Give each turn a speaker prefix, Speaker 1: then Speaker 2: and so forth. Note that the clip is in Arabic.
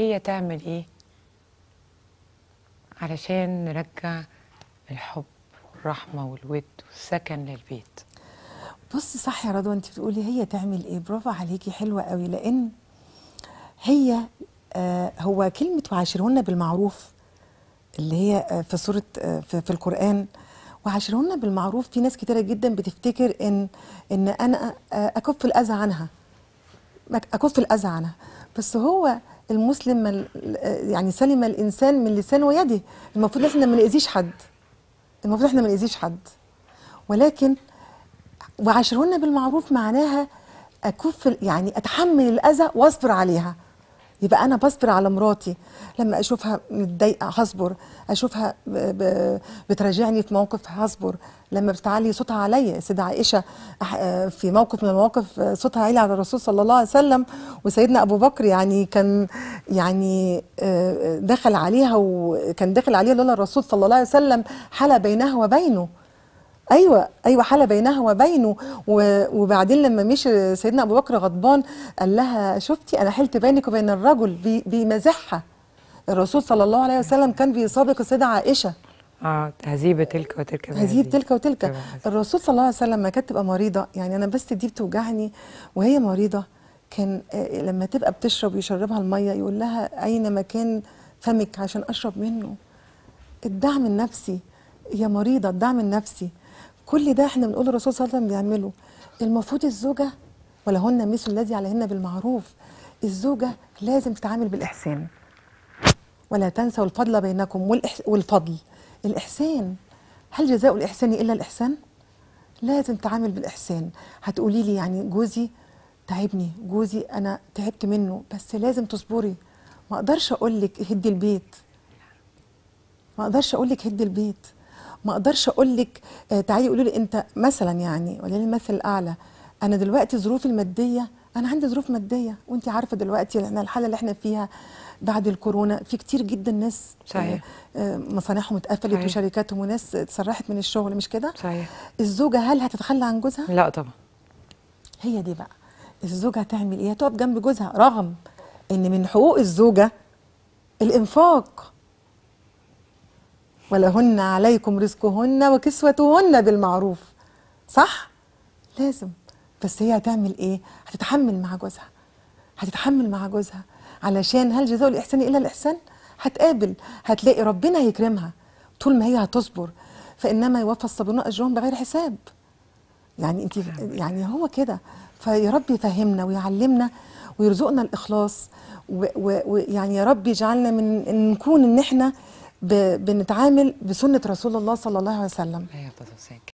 Speaker 1: هي تعمل ايه علشان نرجع الحب والرحمه والود والسكن للبيت بصي صح يا رضوى انت بتقولي هي تعمل ايه برافو عليكي حلوه قوي لان هي آه هو كلمه وعاشرهن بالمعروف اللي هي آه في سوره آه في, في القران وعاشرهن بالمعروف في ناس كتيره جدا بتفتكر ان ان انا آه، اكف الاذى عنها اكف الاذى عنها بس هو المسلم يعني سلم الانسان من لسانه ويده المفروض احنا ما ناذيش حد المفروض احنا ما ناذيش حد ولكن وعاشرهن بالمعروف معناها اكف يعني اتحمل الاذى واصبر عليها يبقى انا بصبر على مراتي لما اشوفها متضايقه هصبر اشوفها بتراجعني في موقف هصبر لما بتعلي صوتها عليا سيدة عائشة في موقف من المواقف صوتها عالي على الرسول صلى الله عليه وسلم وسيدنا أبو بكر يعني كان يعني آه، دخل عليها وكان داخل عليها لولا الرسول صلى الله عليه وسلم حالة بينها وبينه ايوه ايوه حاله بينها وبينه وبعدين لما مشي سيدنا ابو بكر غضبان قال لها شفتي انا حلت بينك وبين الرجل بيمازحها الرسول صلى الله عليه وسلم كان بيسابق السيده عائشه اه هزيبه تلك وتلك هزيبه تلك وتلك الرسول صلى الله عليه وسلم ما كانت تبقى مريضه يعني انا بس دي بتوجعني وهي مريضه كان آه، لما تبقى بتشرب يشربها الميه يقول لها اين مكان فمك عشان اشرب منه الدعم النفسي يا مريضه الدعم النفسي كل ده احنا بنقول الرسول صلى الله عليه وسلم بيعمله المفروض الزوجه ولهن مثل الذي عليهن بالمعروف الزوجه لازم تتعامل بالاحسان ولا تنسوا الفضل بينكم والفضل الاحسان هل جزاء الاحسان الا الاحسان لازم تعامل بالاحسان هتقولي لي يعني جوزي تعبني جوزي انا تعبت منه بس لازم تصبري ما اقدرش اقول لك هدي البيت ما اقدرش اقول لك هدي البيت ما اقدرش اقول لك آه، تعالي قولي لي انت مثلا يعني ولا المثل الاعلى انا دلوقتي ظروفي الماديه انا عندي ظروف ماديه وانت عارفه دلوقتي احنا الحاله اللي احنا فيها بعد الكورونا في كتير جدا ناس صحيح آه، آه، مصانعهم اتقفلت وشركاتهم وناس اتسرحت من الشغل مش كده صحيح الزوجه هل هتتخلى عن جوزها لا طبعا هي دي بقى الزوجه هتعمل ايه هتقف جنب جوزها رغم ان من حقوق الزوجه الانفاق ولهن عليكم رزقهن وكسوتهن بالمعروف صح لازم بس هي هتعمل ايه هتتحمل مع جوزها هتتحمل مع جوزها علشان هل جزاء الاحسان الا الاحسان هتقابل هتلاقي ربنا هيكرمها طول ما هي هتصبر فانما يوفى الصابرون اجرهم بغير حساب يعني انت يعني هو كده فيا رب يفهمنا ويعلمنا ويرزقنا الاخلاص ويعني يا رب يجعلنا من نكون ان احنا بنتعامل بسنه رسول الله صلى الله عليه وسلم